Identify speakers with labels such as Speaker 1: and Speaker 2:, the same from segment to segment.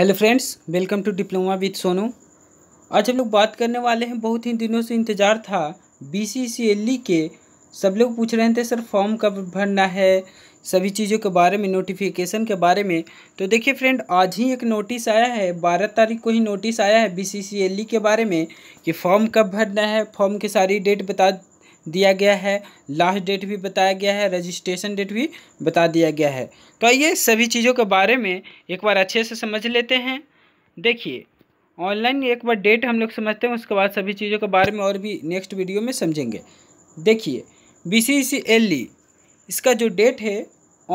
Speaker 1: hello friends welcome to diploma with Sonu आज हम लोग बात करने वाले हैं बहुत ही दिनों से इंतज़ार था बी सी e के सब लोग पूछ रहे थे सर फॉर्म कब भरना है सभी चीज़ों के बारे में नोटिफिकेशन के बारे में तो देखिए फ्रेंड आज ही एक नोटिस आया है बारह तारीख को ही नोटिस आया है बी e के बारे में कि फॉर्म कब भरना है फॉर्म की सारी डेट बता दिया गया है लास्ट डेट भी बताया गया है रजिस्ट्रेशन डेट भी बता दिया गया है तो आइए सभी चीज़ों के बारे में एक बार अच्छे से समझ लेते हैं देखिए ऑनलाइन एक बार डेट हम लोग समझते हैं उसके बाद सभी चीज़ों के बारे में और भी नेक्स्ट वीडियो में समझेंगे देखिए B C C L E इसका जो डेट है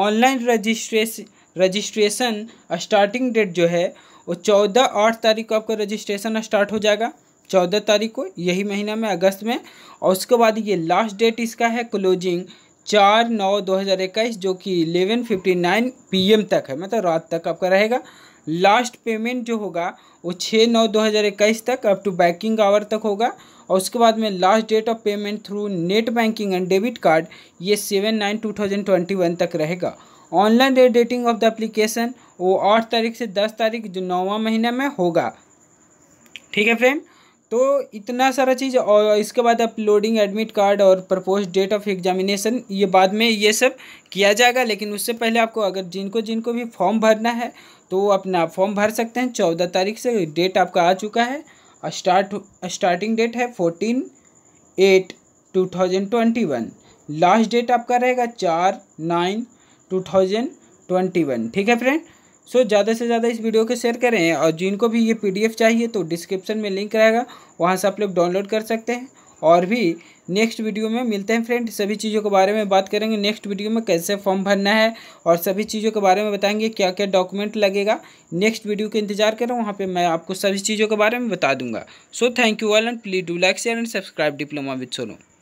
Speaker 1: online registration registration starting date जो है वो चौदह आठ तारीख को आपका रजिस्ट्रेशन स्टार्ट हो जाएगा चौदह तारीख को यही महीना में अगस्त में और उसके बाद ये लास्ट डेट इसका है क्लोजिंग चार नौ दो हज़ार इक्कीस जो कि eleven fifty nine P M तक है मतलब रात तक आपका रहेगा लास्ट पेमेंट जो होगा वो छः नौ दो हज़ार इक्कीस तक अप टू बैंकिंग आवर तक होगा और उसके बाद में last date of payment through net banking and debit card ये seven nine two thousand twenty one तक रहेगा online dating of the application वो आठ तारीख से दस तारीख जो नौवा महीना में होगा ठीक है फ्रेंड तो इतना सारा चीज़ और इसके बाद अपलोडिंग एडमिट कार्ड और प्रपोज डेट ऑफ एग्जामिनेशन ये बाद में ये सब किया जाएगा लेकिन उससे पहले आपको अगर जिनको जिनको भी फॉर्म भरना है तो अपना फॉर्म भर सकते हैं चौदह तारीख से डेट आपका आ चुका है स्टार्ट स्टार्टिंग डेट है fourteen eight two thousand twenty one last date आपका रहेगा चार nine two thousand twenty one ठीक है फ्रेंड सो so, ज़्यादा से ज़्यादा इस वीडियो को शेयर करें और जिनको भी ये पीडीएफ चाहिए तो डिस्क्रिप्शन में लिंक रहेगा वहाँ से आप लोग डाउनलोड कर सकते हैं और भी नेक्स्ट वीडियो में मिलते हैं फ्रेंड सभी चीज़ों के बारे में बात करेंगे नेक्स्ट वीडियो में कैसे फॉर्म भरना है और सभी चीज़ों के बारे में बताएंगे क्या क्या डॉक्यूमेंट लगेगा नेक्स्ट वीडियो का इंतजार करें वहाँ पे मैं आपको सभी चीज़ों के बारे में बता दूंगा so thank you all and please do like share and subscribe diploma with Sonu